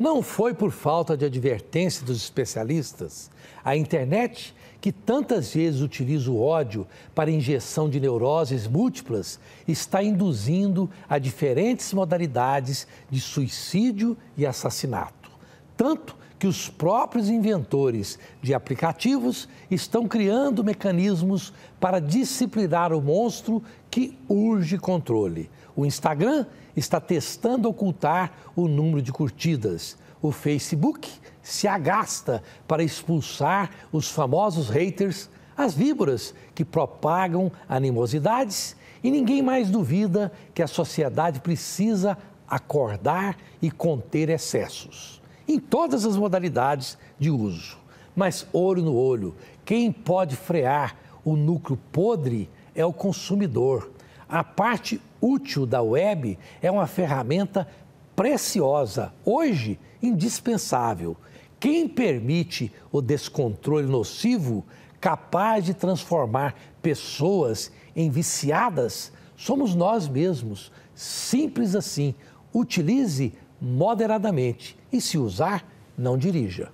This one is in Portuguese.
Não foi por falta de advertência dos especialistas. A internet, que tantas vezes utiliza o ódio para injeção de neuroses múltiplas, está induzindo a diferentes modalidades de suicídio e assassinato, tanto que os próprios inventores de aplicativos estão criando mecanismos para disciplinar o monstro que urge controle. O Instagram está testando ocultar o número de curtidas. O Facebook se agasta para expulsar os famosos haters, as víboras que propagam animosidades, e ninguém mais duvida que a sociedade precisa acordar e conter excessos em todas as modalidades de uso. Mas olho no olho, quem pode frear o núcleo podre é o consumidor. A parte útil da web é uma ferramenta preciosa, hoje indispensável. Quem permite o descontrole nocivo, capaz de transformar pessoas em viciadas, somos nós mesmos. Simples assim. Utilize moderadamente. E se usar, não dirija.